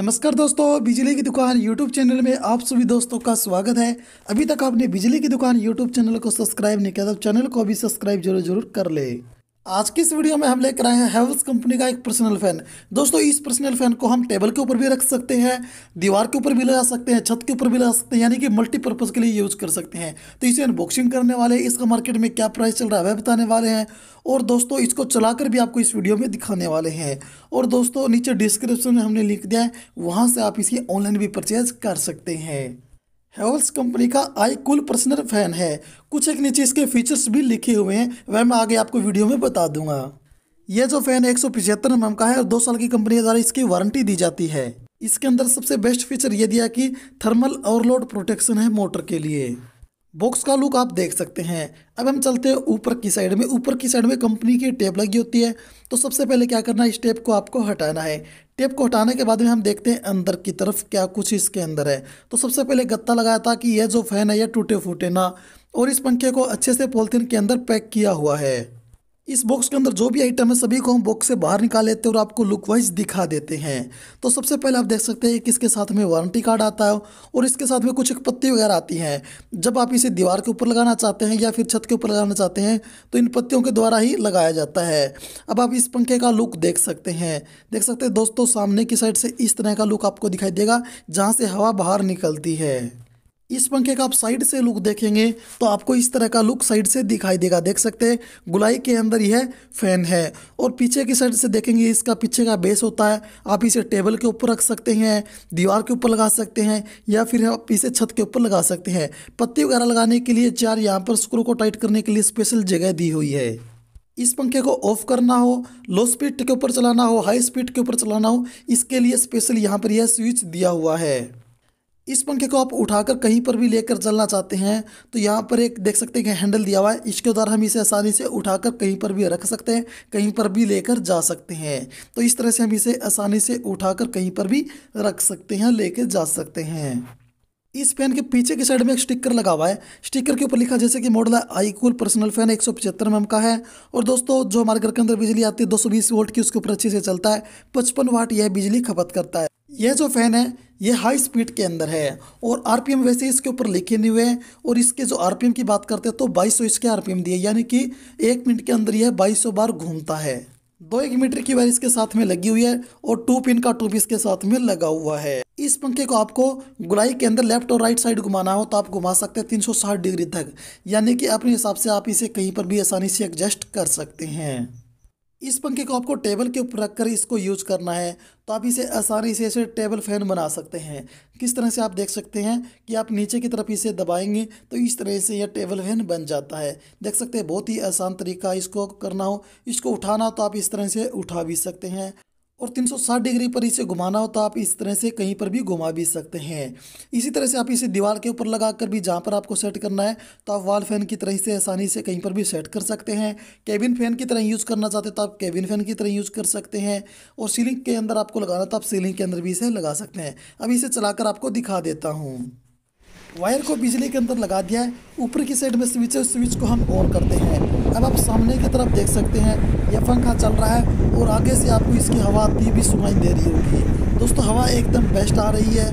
नमस्कार दोस्तों बिजली की दुकान यूट्यूब चैनल में आप सभी दोस्तों का स्वागत है अभी तक आपने बिजली की दुकान यूट्यूब चैनल को सब्सक्राइब नहीं किया तो चैनल को भी सब्सक्राइब जरूर जरूर कर ले आज की इस वीडियो में हम लेकर आए हैं हैवल्स कंपनी का एक पर्सनल फैन दोस्तों इस पर्सनल फैन को हम टेबल के ऊपर भी रख सकते हैं दीवार के ऊपर भी लगा सकते हैं छत के ऊपर भी लगा सकते हैं यानी कि मल्टीपर्पज़ के लिए यूज़ कर सकते हैं तो इसे अनबॉक्सिंग करने वाले इसका मार्केट में क्या प्राइस चल रहा है वह बताने वाले हैं और दोस्तों इसको चलाकर भी आपको इस वीडियो में दिखाने वाले हैं और दोस्तों नीचे डिस्क्रिप्शन में हमने लिख दिया है वहाँ से आप इसे ऑनलाइन भी परचेज़ कर सकते हैं हेवल्स कंपनी का आई कुल पर्सनल फैन है कुछ एक नीचे इसके फीचर्स भी लिखे हुए हैं वह मैं आगे आपको वीडियो में बता दूंगा यह जो फैन एक सौ पिछहत्तर एम mm का है और दो साल की कंपनी द्वारा इसकी वारंटी दी जाती है इसके अंदर सबसे बेस्ट फीचर यह दिया कि थर्मल ओवरलोड प्रोटेक्शन है मोटर के लिए बॉक्स का लुक आप देख सकते हैं अब हम चलते हैं ऊपर की साइड में ऊपर की साइड में कंपनी की टेप लगी होती है तो सबसे पहले क्या करना है इस टेप को आपको हटाना है टेप को हटाने के बाद में हम देखते हैं अंदर की तरफ क्या कुछ इसके अंदर है तो सबसे पहले गत्ता लगाया था कि यह जो फैन है यह टूटे फूटे ना और इस पंखे को अच्छे से पॉलीथीन के अंदर पैक किया हुआ है इस बॉक्स के अंदर जो भी आइटम है सभी को हम बॉक्स से बाहर निकाल लेते हैं और आपको लुक वाइज दिखा देते हैं तो सबसे पहले आप देख सकते हैं कि इसके साथ में वारंटी कार्ड आता है और इसके साथ में कुछ एक पत्ती वगैरह आती हैं जब आप इसे दीवार के ऊपर लगाना चाहते हैं या फिर छत के ऊपर लगाना चाहते हैं तो इन पत्तियों के द्वारा ही लगाया जाता है अब आप इस पंखे का लुक देख सकते हैं देख सकते हैं दोस्तों सामने की साइड से इस तरह का लुक आपको दिखाई देगा जहाँ से हवा बाहर निकलती है इस पंखे का आप साइड से लुक देखेंगे तो आपको इस तरह का लुक साइड से दिखाई देगा देख सकते हैं गुलाई के अंदर यह फैन है और पीछे की साइड से देखेंगे इसका पीछे का बेस होता है आप इसे टेबल के ऊपर रख सकते हैं दीवार के ऊपर लगा सकते हैं या फिर आप इसे छत के ऊपर लगा सकते हैं पत्ती वगैरह लगाने के लिए चार यहाँ पर स्क्रू को टाइट करने के लिए स्पेशल जगह दी हुई है इस पंखे को ऑफ करना हो लो स्पीड के ऊपर चलाना हो हाई स्पीड के ऊपर चलाना हो इसके लिए स्पेशल यहाँ पर यह स्विच दिया हुआ है इस पंखे को आप उठाकर कहीं पर भी लेकर चलना चाहते हैं तो यहाँ पर एक देख सकते हैं हैंडल दिया हुआ है इसके द्वारा हम इसे आसानी से उठाकर कहीं पर भी रख सकते हैं कहीं पर भी लेकर जा सकते हैं तो इस तरह से हम इसे आसानी से उठाकर कहीं पर भी रख सकते हैं लेकर जा सकते हैं इस फैन के पीछे की साइड में एक स्टिकर लगा हुआ है स्टिकर के ऊपर लिखा जैसे कि मॉडल है आईकूल पर्सनल फैन एक सौ पचहत्तर एम का है और दोस्तों जो हमारे घर के अंदर बिजली आती है दो सौ बीस वोल्ट की उसके ऊपर अच्छे से चलता है पचपन वाट यह बिजली खपत करता है यह जो फ़ैन है ये हाई स्पीड के अंदर है और आरपीएम वैसे इसके ऊपर लिखे नहीं हुए हैं और इसके जो आरपीएम की बात करते हैं तो 2200 इसके आरपीएम दिए यानी कि एक मिनट के अंदर यह 2200 बार घूमता है दो एक मीटर की वायर इसके साथ में लगी हुई है और टू पिन का टू इसके साथ में लगा हुआ है इस पंखे को आपको गुलाई के अंदर लेफ्ट और राइट साइड घुमाना हो तो आप घुमा सकते हैं 360 डिग्री तक यानी कि अपने हिसाब से आप इसे कहीं पर भी आसानी से एडजस्ट कर सकते हैं इस पंखे को आपको टेबल के ऊपर रखकर इसको यूज करना है तो आप इसे आसानी से इसे टेबल फैन बना सकते हैं किस तरह से आप देख सकते हैं कि आप नीचे की तरफ इसे दबाएंगे तो इस तरह से यह टेबल फैन बन जाता है देख सकते हैं बहुत ही आसान तरीका इसको करना हो इसको उठाना तो आप इस तरह से उठा भी सकते हैं और 360 डिग्री पर इसे घुमाना हो तो आप इस तरह से कहीं पर भी घुमा भी सकते हैं इसी तरह से आप इसे दीवार के ऊपर लगा कर भी जहाँ पर आपको सेट करना है तो आप वाल फैन की तरह से आसानी से कहीं पर भी सेट कर सकते हैं केबिन फैन की तरह यूज़ करना चाहते तो आप केबिन फैन की तरह यूज़ कर सकते हैं और सीलिंग के अंदर आपको लगाना तो आप सीलिंग के अंदर भी इसे लगा सकते हैं अब इसे चलाकर आपको दिखा देता हूँ वायर को बिजली के अंदर लगा दिया है ऊपर की साइड में स्विच है स्विच को हम ऑन करते हैं अब आप सामने की तरफ देख सकते हैं यह पंखा चल रहा है और आगे से आपको इसकी हवा आती भी सुनाई दे रही होगी दोस्तों हवा एकदम बेस्ट आ रही है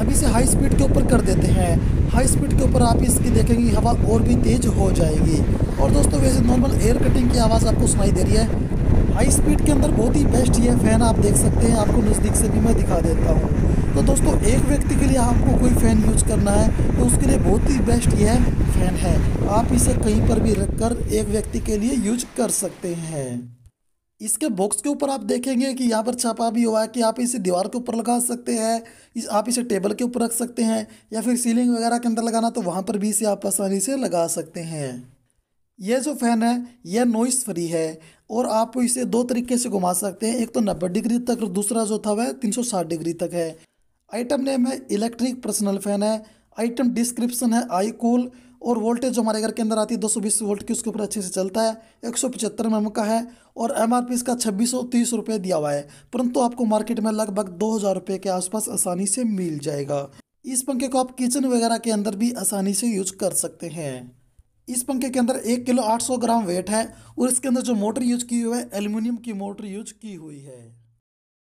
अब इसे हाई स्पीड के ऊपर कर देते हैं हाई स्पीड के ऊपर आप इसकी देखेंगे हवा और भी तेज़ हो जाएगी और दोस्तों वैसे नॉर्मल एयर कटिंग की आवाज़ आपको सुनाई दे रही है हाई स्पीड के अंदर बहुत ही बेस्ट ये फ़ैन आप देख सकते हैं आपको नज़दीक से भी मैं दिखा देता हूँ तो दोस्तों एक व्यक्ति के लिए आपको कोई फ़ैन यूज करना है तो उसके लिए बहुत ही बेस्ट यह फ़ैन है आप इसे कहीं पर भी रखकर एक व्यक्ति के लिए यूज कर सकते हैं इसके बॉक्स के ऊपर आप देखेंगे कि यहाँ पर छापा भी हुआ है कि आप इसे दीवार के ऊपर लगा सकते हैं इस आप इसे टेबल के ऊपर रख सकते हैं या फिर सीलिंग वगैरह के अंदर लगाना तो वहाँ पर भी इसे आप आसानी से लगा सकते हैं यह जो फ़ैन है यह नॉइस फ्री है और आप इसे दो तरीके से घुमा सकते हैं एक तो नब्बे डिग्री तक और दूसरा जो था वह तीन सौ साठ डिग्री तक है आइटम नेम है इलेक्ट्रिक पर्सनल फैन है आइटम डिस्क्रिप्शन है आई कूल और वोल्टेज जो हमारे घर के अंदर आती है 220 वोल्ट की उसके ऊपर अच्छे से चलता है एक सौ का है और एम इसका छब्बीस सौ दिया हुआ है परंतु आपको मार्केट में लगभग दो हज़ार के आसपास आसानी से मिल जाएगा इस पंखे को आप किचन वगैरह के अंदर भी आसानी से यूज कर सकते हैं इस पंखे के अंदर एक किलो सौ ग्राम वेट है और इसके अंदर जो मोटर यूज की हुई है एल्यूमिनियम की मोटर यूज की हुई है